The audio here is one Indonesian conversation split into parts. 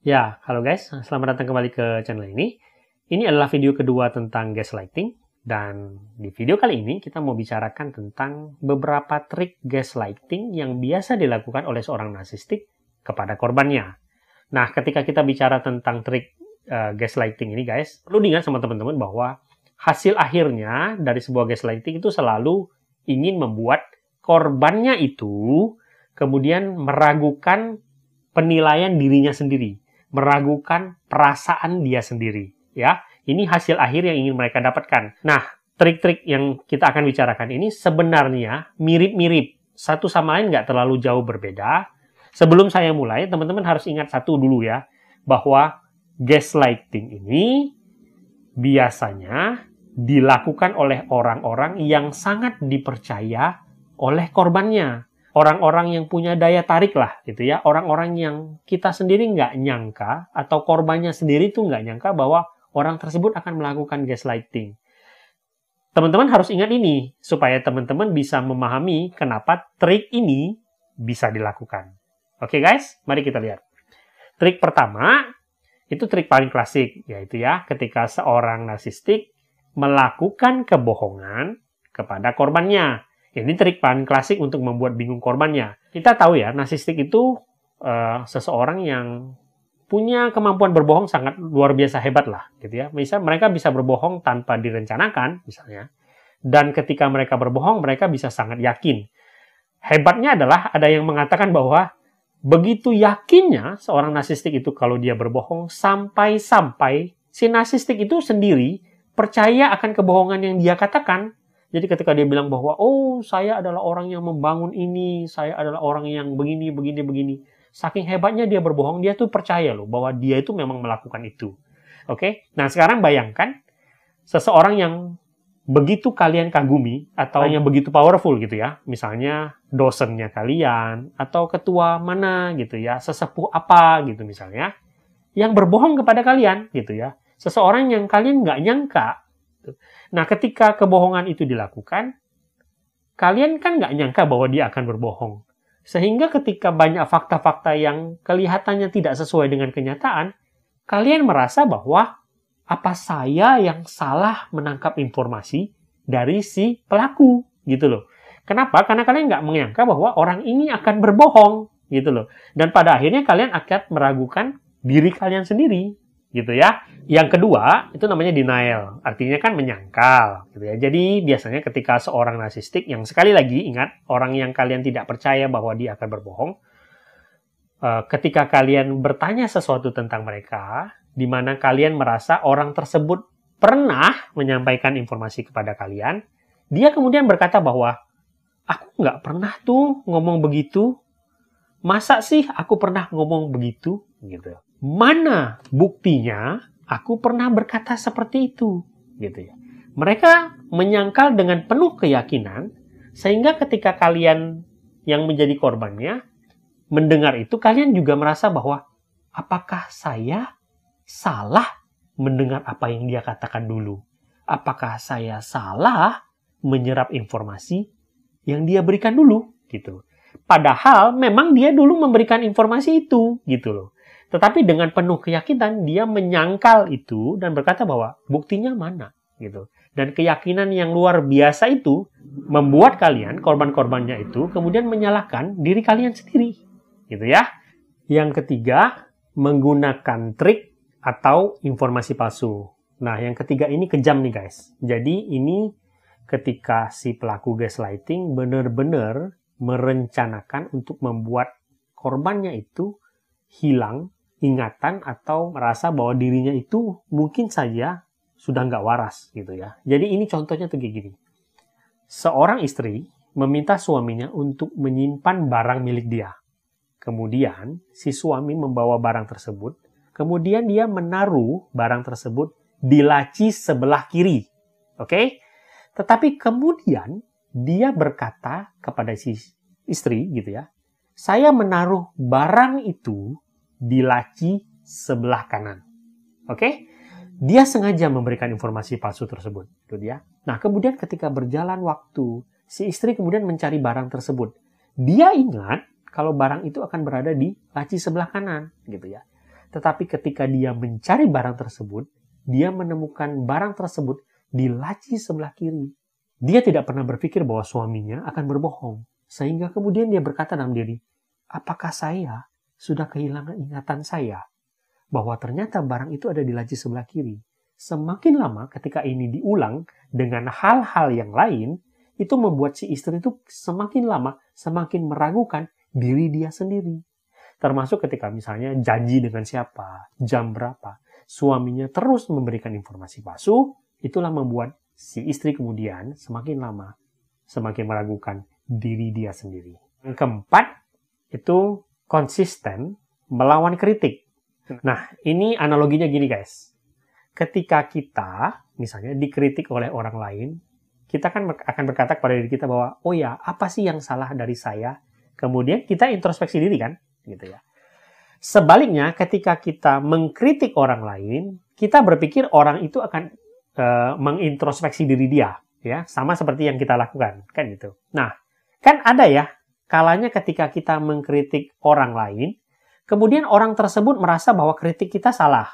Ya, halo guys, selamat datang kembali ke channel ini. Ini adalah video kedua tentang gaslighting, dan di video kali ini kita mau bicarakan tentang beberapa trik gaslighting yang biasa dilakukan oleh seorang narsistik kepada korbannya. Nah, ketika kita bicara tentang trik uh, gaslighting ini guys, perlu diingat sama teman-teman bahwa hasil akhirnya dari sebuah gaslighting itu selalu ingin membuat korbannya itu kemudian meragukan penilaian dirinya sendiri, meragukan perasaan dia sendiri, ya. Ini hasil akhir yang ingin mereka dapatkan. Nah, trik-trik yang kita akan bicarakan ini sebenarnya mirip-mirip. Satu sama lain nggak terlalu jauh berbeda. Sebelum saya mulai, teman-teman harus ingat satu dulu ya, bahwa gaslighting ini biasanya dilakukan oleh orang-orang yang sangat dipercaya oleh korbannya orang-orang yang punya daya tarik lah gitu ya orang-orang yang kita sendiri nggak nyangka atau korbannya sendiri tuh nggak nyangka bahwa orang tersebut akan melakukan gaslighting teman-teman harus ingat ini supaya teman-teman bisa memahami kenapa trik ini bisa dilakukan oke guys mari kita lihat trik pertama itu trik paling klasik yaitu ya ketika seorang narsistik melakukan kebohongan kepada korbannya Ya, ini trik paling klasik untuk membuat bingung korbannya. Kita tahu ya, narsistik itu uh, seseorang yang punya kemampuan berbohong sangat luar biasa hebat lah, gitu ya. Misal mereka bisa berbohong tanpa direncanakan, misalnya. Dan ketika mereka berbohong, mereka bisa sangat yakin. Hebatnya adalah ada yang mengatakan bahwa begitu yakinnya seorang narsistik itu kalau dia berbohong sampai-sampai si narsistik itu sendiri percaya akan kebohongan yang dia katakan jadi ketika dia bilang bahwa oh saya adalah orang yang membangun ini, saya adalah orang yang begini begini begini. Saking hebatnya dia berbohong, dia tuh percaya loh bahwa dia itu memang melakukan itu. Oke. Okay? Nah, sekarang bayangkan seseorang yang begitu kalian kagumi atau oh. yang begitu powerful gitu ya. Misalnya dosennya kalian atau ketua mana gitu ya, sesepuh apa gitu misalnya yang berbohong kepada kalian gitu ya. Seseorang yang kalian nggak nyangka gitu. Nah, ketika kebohongan itu dilakukan, kalian kan nggak nyangka bahwa dia akan berbohong. Sehingga ketika banyak fakta-fakta yang kelihatannya tidak sesuai dengan kenyataan, kalian merasa bahwa apa saya yang salah menangkap informasi dari si pelaku gitu loh. Kenapa? Karena kalian nggak menyangka bahwa orang ini akan berbohong gitu loh. Dan pada akhirnya kalian akan meragukan diri kalian sendiri gitu ya. Yang kedua, itu namanya denial. Artinya kan menyangkal, gitu ya. Jadi biasanya ketika seorang narsistik yang sekali lagi ingat orang yang kalian tidak percaya bahwa dia akan berbohong, eh, ketika kalian bertanya sesuatu tentang mereka, di mana kalian merasa orang tersebut pernah menyampaikan informasi kepada kalian, dia kemudian berkata bahwa aku nggak pernah tuh ngomong begitu, masa sih aku pernah ngomong begitu, gitu. Mana buktinya aku pernah berkata seperti itu? Gitu ya. Mereka menyangkal dengan penuh keyakinan sehingga ketika kalian yang menjadi korbannya mendengar itu kalian juga merasa bahwa apakah saya salah mendengar apa yang dia katakan dulu? Apakah saya salah menyerap informasi yang dia berikan dulu gitu. Padahal memang dia dulu memberikan informasi itu gitu loh. Tetapi dengan penuh keyakinan dia menyangkal itu dan berkata bahwa buktinya mana gitu. Dan keyakinan yang luar biasa itu membuat kalian korban-korbannya itu kemudian menyalahkan diri kalian sendiri. Gitu ya. Yang ketiga, menggunakan trik atau informasi palsu. Nah, yang ketiga ini kejam nih guys. Jadi ini ketika si pelaku gaslighting benar-benar merencanakan untuk membuat korbannya itu hilang ingatan atau merasa bahwa dirinya itu mungkin saja sudah nggak waras gitu ya. Jadi ini contohnya tuh kayak gini. Seorang istri meminta suaminya untuk menyimpan barang milik dia. Kemudian si suami membawa barang tersebut, kemudian dia menaruh barang tersebut di laci sebelah kiri. Oke? Tetapi kemudian dia berkata kepada si istri gitu ya, "Saya menaruh barang itu di laci sebelah kanan. Oke? Okay? Dia sengaja memberikan informasi palsu tersebut. Itu dia. Nah, kemudian ketika berjalan waktu, si istri kemudian mencari barang tersebut. Dia ingat kalau barang itu akan berada di laci sebelah kanan, gitu ya. Tetapi ketika dia mencari barang tersebut, dia menemukan barang tersebut di laci sebelah kiri. Dia tidak pernah berpikir bahwa suaminya akan berbohong. Sehingga kemudian dia berkata dalam diri, apakah saya sudah kehilangan ingatan saya bahwa ternyata barang itu ada di laci sebelah kiri. Semakin lama ketika ini diulang dengan hal-hal yang lain, itu membuat si istri itu semakin lama semakin meragukan diri dia sendiri. Termasuk ketika misalnya janji dengan siapa, jam berapa, suaminya terus memberikan informasi palsu, itulah membuat si istri kemudian semakin lama semakin meragukan diri dia sendiri. Yang keempat, itu konsisten melawan kritik. Hmm. Nah, ini analoginya gini guys. Ketika kita misalnya dikritik oleh orang lain, kita kan akan berkata kepada diri kita bahwa, oh ya, apa sih yang salah dari saya? Kemudian kita introspeksi diri kan, gitu ya. Sebaliknya, ketika kita mengkritik orang lain, kita berpikir orang itu akan e, mengintrospeksi diri dia, ya, sama seperti yang kita lakukan, kan gitu. Nah, kan ada ya Kalanya ketika kita mengkritik orang lain, kemudian orang tersebut merasa bahwa kritik kita salah.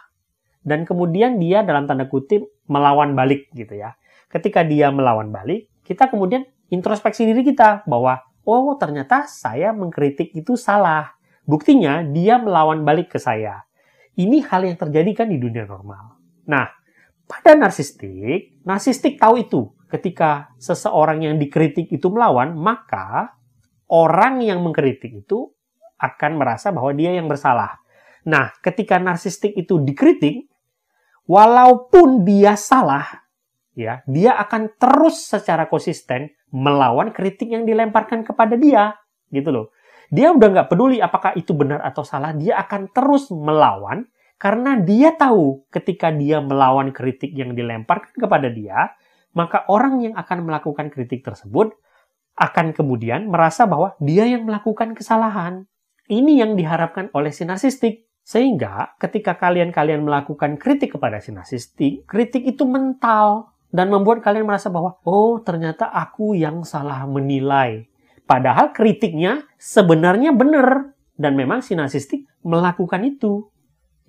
Dan kemudian dia dalam tanda kutip melawan balik gitu ya. Ketika dia melawan balik, kita kemudian introspeksi diri kita bahwa oh ternyata saya mengkritik itu salah. Buktinya dia melawan balik ke saya. Ini hal yang terjadi kan di dunia normal. Nah, pada narsistik, narsistik tahu itu. Ketika seseorang yang dikritik itu melawan, maka orang yang mengkritik itu akan merasa bahwa dia yang bersalah. Nah, ketika narsistik itu dikritik, walaupun dia salah, ya, dia akan terus secara konsisten melawan kritik yang dilemparkan kepada dia, gitu loh. Dia udah nggak peduli apakah itu benar atau salah, dia akan terus melawan karena dia tahu ketika dia melawan kritik yang dilemparkan kepada dia, maka orang yang akan melakukan kritik tersebut akan kemudian merasa bahwa dia yang melakukan kesalahan. Ini yang diharapkan oleh si narsistik. Sehingga ketika kalian-kalian melakukan kritik kepada si narsistik, kritik itu mental dan membuat kalian merasa bahwa oh ternyata aku yang salah menilai. Padahal kritiknya sebenarnya benar dan memang si narsistik melakukan itu.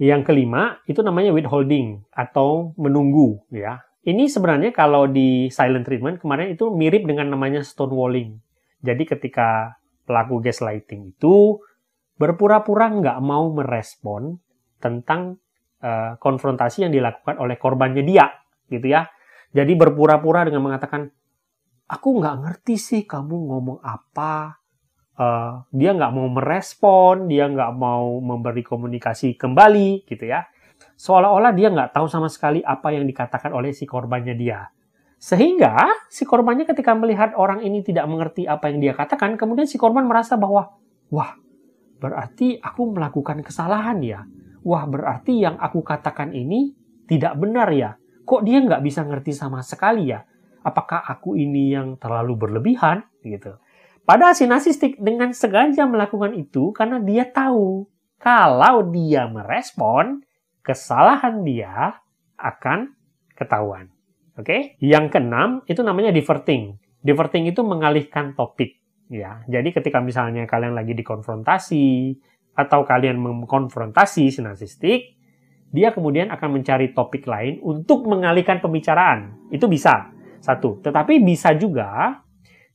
Yang kelima itu namanya withholding atau menunggu ya. Ini sebenarnya kalau di silent treatment kemarin itu mirip dengan namanya stone walling. Jadi ketika pelaku gaslighting itu berpura-pura nggak mau merespon tentang uh, konfrontasi yang dilakukan oleh korbannya dia, gitu ya. Jadi berpura-pura dengan mengatakan, aku nggak ngerti sih kamu ngomong apa. Uh, dia nggak mau merespon, dia nggak mau memberi komunikasi kembali, gitu ya seolah-olah dia nggak tahu sama sekali apa yang dikatakan oleh si korbannya dia. Sehingga si korbannya ketika melihat orang ini tidak mengerti apa yang dia katakan, kemudian si korban merasa bahwa, wah, berarti aku melakukan kesalahan ya. Wah, berarti yang aku katakan ini tidak benar ya. Kok dia nggak bisa ngerti sama sekali ya? Apakah aku ini yang terlalu berlebihan? Gitu. Padahal si narsistik dengan sengaja melakukan itu karena dia tahu kalau dia merespon, kesalahan dia akan ketahuan. Oke, okay? yang keenam itu namanya diverting. Diverting itu mengalihkan topik, ya. Jadi ketika misalnya kalian lagi dikonfrontasi atau kalian mengkonfrontasi sinasistik, dia kemudian akan mencari topik lain untuk mengalihkan pembicaraan. Itu bisa satu. Tetapi bisa juga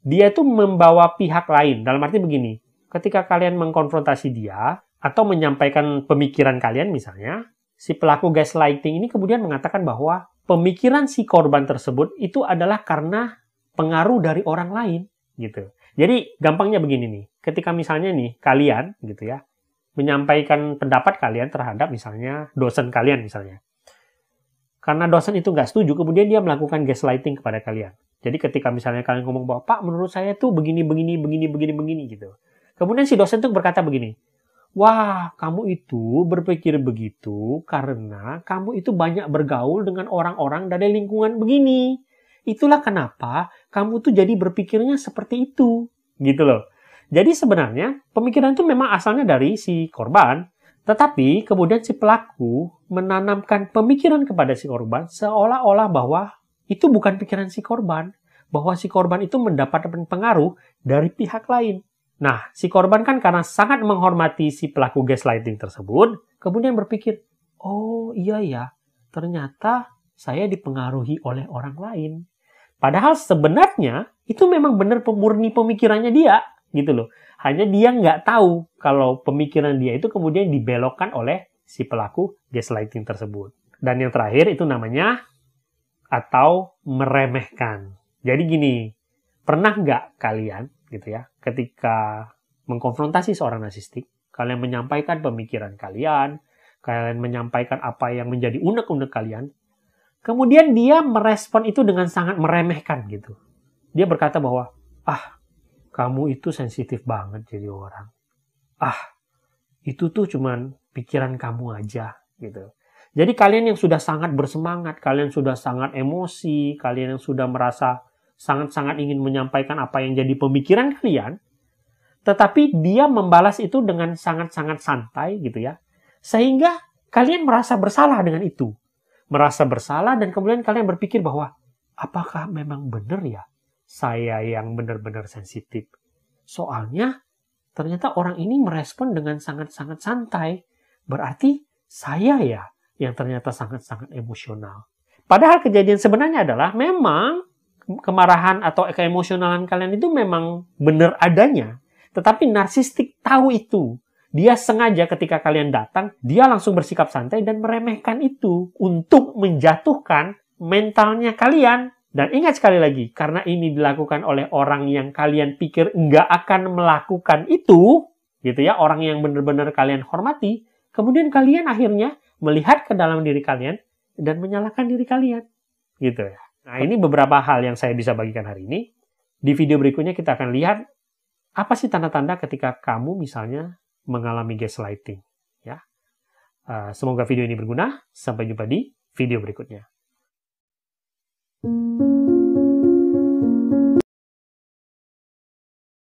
dia itu membawa pihak lain. Dalam arti begini, ketika kalian mengkonfrontasi dia atau menyampaikan pemikiran kalian misalnya, si pelaku gaslighting ini kemudian mengatakan bahwa pemikiran si korban tersebut itu adalah karena pengaruh dari orang lain gitu. Jadi gampangnya begini nih, ketika misalnya nih kalian gitu ya menyampaikan pendapat kalian terhadap misalnya dosen kalian misalnya. Karena dosen itu nggak setuju, kemudian dia melakukan gaslighting kepada kalian. Jadi ketika misalnya kalian ngomong bahwa Pak menurut saya itu begini begini begini begini begini gitu. Kemudian si dosen tuh berkata begini, Wah, kamu itu berpikir begitu karena kamu itu banyak bergaul dengan orang-orang dari lingkungan begini. Itulah kenapa kamu tuh jadi berpikirnya seperti itu. Gitu loh. Jadi sebenarnya pemikiran itu memang asalnya dari si korban. Tetapi kemudian si pelaku menanamkan pemikiran kepada si korban seolah-olah bahwa itu bukan pikiran si korban. Bahwa si korban itu mendapat pengaruh dari pihak lain. Nah, si korban kan karena sangat menghormati si pelaku gaslighting tersebut, kemudian berpikir, oh iya ya, ternyata saya dipengaruhi oleh orang lain. Padahal sebenarnya itu memang benar pemurni pemikirannya dia, gitu loh. Hanya dia nggak tahu kalau pemikiran dia itu kemudian dibelokkan oleh si pelaku gaslighting tersebut. Dan yang terakhir itu namanya atau meremehkan. Jadi gini, pernah nggak kalian gitu ya. Ketika mengkonfrontasi seorang narsistik, kalian menyampaikan pemikiran kalian, kalian menyampaikan apa yang menjadi unek-unek kalian, kemudian dia merespon itu dengan sangat meremehkan gitu. Dia berkata bahwa, ah, kamu itu sensitif banget jadi orang. Ah, itu tuh cuman pikiran kamu aja gitu. Jadi kalian yang sudah sangat bersemangat, kalian sudah sangat emosi, kalian yang sudah merasa sangat-sangat ingin menyampaikan apa yang jadi pemikiran kalian, tetapi dia membalas itu dengan sangat-sangat santai gitu ya. Sehingga kalian merasa bersalah dengan itu. Merasa bersalah dan kemudian kalian berpikir bahwa apakah memang benar ya saya yang benar-benar sensitif? Soalnya ternyata orang ini merespon dengan sangat-sangat santai. Berarti saya ya yang ternyata sangat-sangat emosional. Padahal kejadian sebenarnya adalah memang kemarahan atau keemosionalan kalian itu memang benar adanya. Tetapi narsistik tahu itu. Dia sengaja ketika kalian datang, dia langsung bersikap santai dan meremehkan itu untuk menjatuhkan mentalnya kalian. Dan ingat sekali lagi, karena ini dilakukan oleh orang yang kalian pikir nggak akan melakukan itu, gitu ya, orang yang benar-benar kalian hormati, kemudian kalian akhirnya melihat ke dalam diri kalian dan menyalahkan diri kalian, gitu ya. Nah, ini beberapa hal yang saya bisa bagikan hari ini. Di video berikutnya kita akan lihat apa sih tanda-tanda ketika kamu misalnya mengalami gaslighting. Ya, eh, semoga video ini berguna. Sampai jumpa di video berikutnya.